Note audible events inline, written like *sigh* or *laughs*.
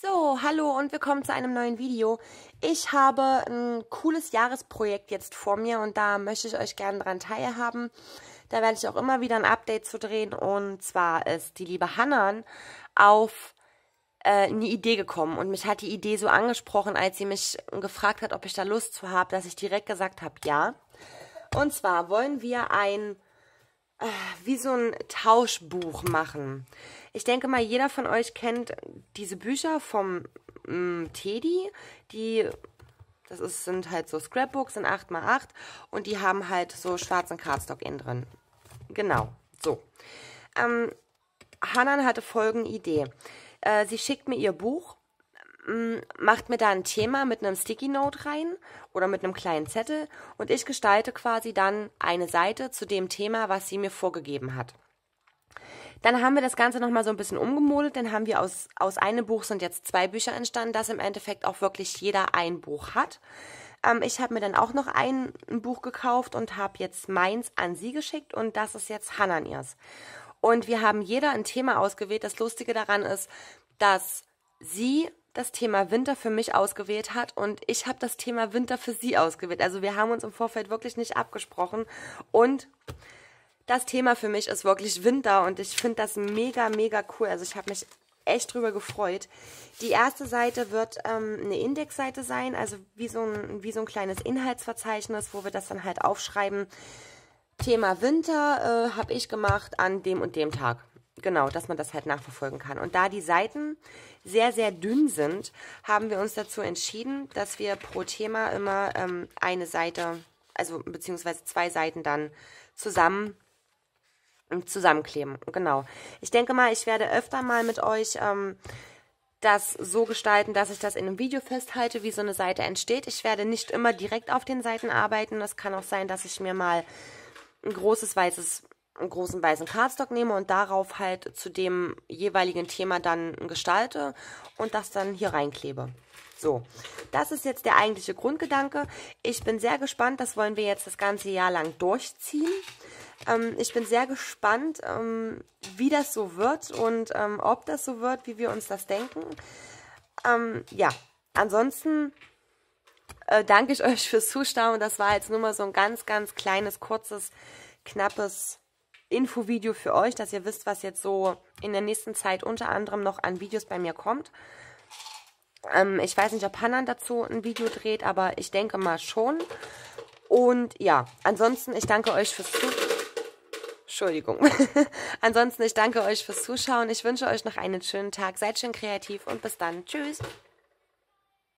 So, hallo und willkommen zu einem neuen Video. Ich habe ein cooles Jahresprojekt jetzt vor mir und da möchte ich euch gerne dran teilhaben. Da werde ich auch immer wieder ein Update zu drehen und zwar ist die liebe Hannan auf äh, eine Idee gekommen und mich hat die Idee so angesprochen, als sie mich gefragt hat, ob ich da Lust zu habe, dass ich direkt gesagt habe, ja. Und zwar wollen wir ein wie so ein Tauschbuch machen. Ich denke mal, jeder von euch kennt diese Bücher vom mh, mm, Teddy, die das ist, sind halt so Scrapbooks in 8x8 und die haben halt so schwarzen Cardstock innen drin. Genau, so. Ähm, Hanan hatte folgende Idee. Äh, sie schickt mir ihr Buch hm, macht mir da ein Thema mit einem Sticky Note rein oder mit einem kleinen Zettel und ich gestalte quasi dann eine Seite zu dem Thema, was sie mir vorgegeben hat. Dann haben wir das Ganze nochmal so ein bisschen umgemodelt, dann haben wir aus, aus einem Buch sind jetzt zwei Bücher entstanden, dass im Endeffekt auch wirklich jeder ein Buch hat. Ähm, ich habe mir dann auch noch ein, ein Buch gekauft und habe jetzt meins an sie geschickt und das ist jetzt Hananias. Und wir haben jeder ein Thema ausgewählt. Das Lustige daran ist, dass sie das Thema Winter für mich ausgewählt hat und ich habe das Thema Winter für sie ausgewählt. Also wir haben uns im Vorfeld wirklich nicht abgesprochen und das Thema für mich ist wirklich Winter und ich finde das mega, mega cool. Also ich habe mich echt drüber gefreut. Die erste Seite wird ähm, eine Indexseite sein, also wie so, ein, wie so ein kleines Inhaltsverzeichnis, wo wir das dann halt aufschreiben. Thema Winter äh, habe ich gemacht an dem und dem Tag genau, dass man das halt nachverfolgen kann. Und da die Seiten sehr, sehr dünn sind, haben wir uns dazu entschieden, dass wir pro Thema immer ähm, eine Seite, also beziehungsweise zwei Seiten dann zusammen ähm, zusammenkleben. Genau. Ich denke mal, ich werde öfter mal mit euch ähm, das so gestalten, dass ich das in einem Video festhalte, wie so eine Seite entsteht. Ich werde nicht immer direkt auf den Seiten arbeiten. Es kann auch sein, dass ich mir mal ein großes weißes einen großen weißen Cardstock nehme und darauf halt zu dem jeweiligen Thema dann gestalte und das dann hier reinklebe. So, das ist jetzt der eigentliche Grundgedanke. Ich bin sehr gespannt, das wollen wir jetzt das ganze Jahr lang durchziehen. Ähm, ich bin sehr gespannt, ähm, wie das so wird und ähm, ob das so wird, wie wir uns das denken. Ähm, ja, ansonsten äh, danke ich euch fürs Zuschauen. Das war jetzt nur mal so ein ganz, ganz kleines, kurzes, knappes Infovideo für euch, dass ihr wisst, was jetzt so in der nächsten Zeit unter anderem noch an Videos bei mir kommt. Ähm, ich weiß nicht, ob Hanan dazu ein Video dreht, aber ich denke mal schon. Und ja, ansonsten, ich danke euch fürs Zuschauen. Entschuldigung. *laughs* ansonsten, ich danke euch fürs Zuschauen. Ich wünsche euch noch einen schönen Tag. Seid schön kreativ und bis dann. Tschüss.